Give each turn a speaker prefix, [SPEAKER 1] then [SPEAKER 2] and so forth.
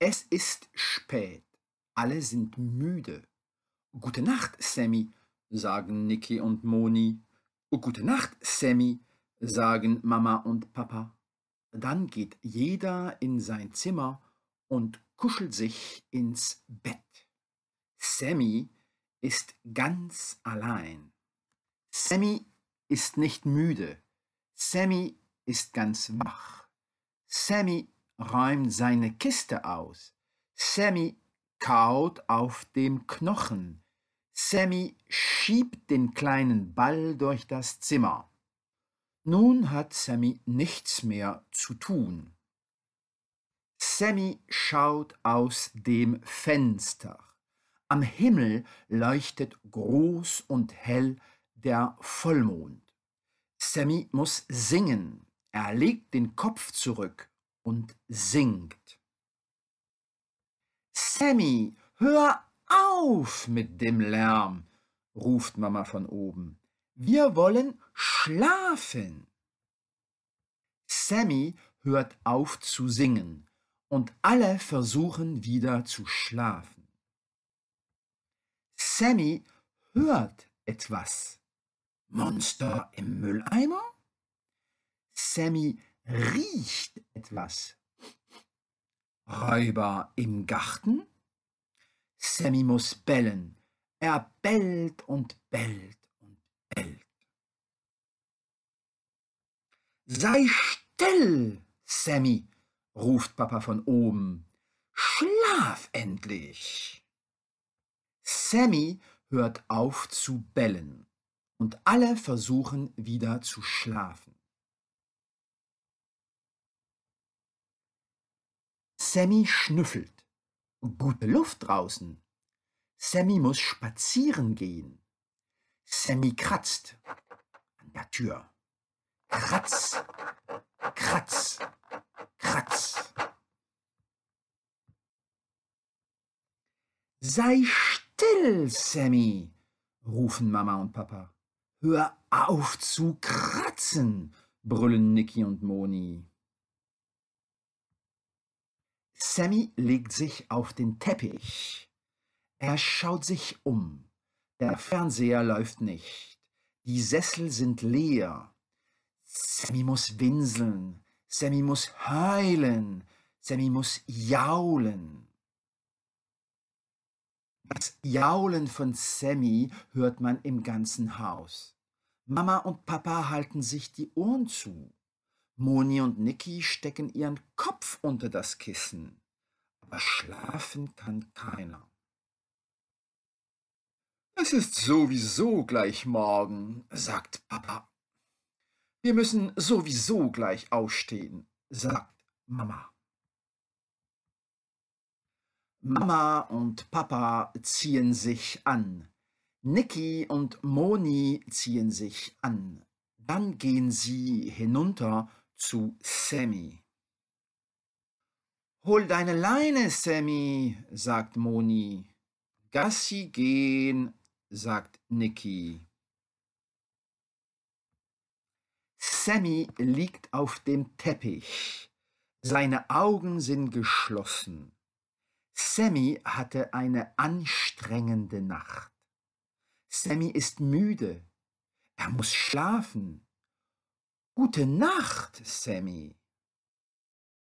[SPEAKER 1] Es ist spät. Alle sind müde. Gute Nacht, Sammy, sagen Niki und Moni. Gute Nacht, Sammy, sagen Mama und Papa. Dann geht jeder in sein Zimmer und kuschelt sich ins Bett. Sammy ist ganz allein. Sammy ist nicht müde. Sammy ist ganz wach. Sammy räumt seine Kiste aus. Sammy kaut auf dem Knochen. Sammy schiebt den kleinen Ball durch das Zimmer. Nun hat Sammy nichts mehr zu tun. Sammy schaut aus dem Fenster. Am Himmel leuchtet groß und hell der Vollmond. Sammy muss singen. Er legt den Kopf zurück und singt. Sammy, hör auf mit dem Lärm, ruft Mama von oben. Wir wollen schlafen. Sammy hört auf zu singen und alle versuchen wieder zu schlafen. Sammy hört etwas. Monster im Mülleimer? Sammy riecht etwas. Räuber im Garten? Sammy muss bellen. Er bellt und bellt und bellt. Sei still, Sammy, ruft Papa von oben. Schlaf endlich. Sammy hört auf zu bellen und alle versuchen wieder zu schlafen. Sammy schnüffelt. Gute Luft draußen. Sammy muss spazieren gehen. Sammy kratzt an der Tür. Kratz, kratz, kratz. Sei still, Sammy, rufen Mama und Papa. Hör auf zu kratzen, brüllen Niki und Moni. Sammy legt sich auf den Teppich. Er schaut sich um. Der Fernseher läuft nicht. Die Sessel sind leer. Sammy muss winseln. Sammy muss heulen. Sammy muss jaulen. Das Jaulen von Sammy hört man im ganzen Haus. Mama und Papa halten sich die Ohren zu. Moni und Niki stecken ihren Kopf unter das Kissen aber schlafen kann keiner. Es ist sowieso gleich morgen, sagt Papa. Wir müssen sowieso gleich aufstehen, sagt Mama. Mama und Papa ziehen sich an. Niki und Moni ziehen sich an. Dann gehen sie hinunter zu Sammy. Hol deine Leine, Sammy, sagt Moni. Gassi gehen, sagt Nicky. Sammy liegt auf dem Teppich. Seine Augen sind geschlossen. Sammy hatte eine anstrengende Nacht. Sammy ist müde. Er muss schlafen. Gute Nacht, Sammy.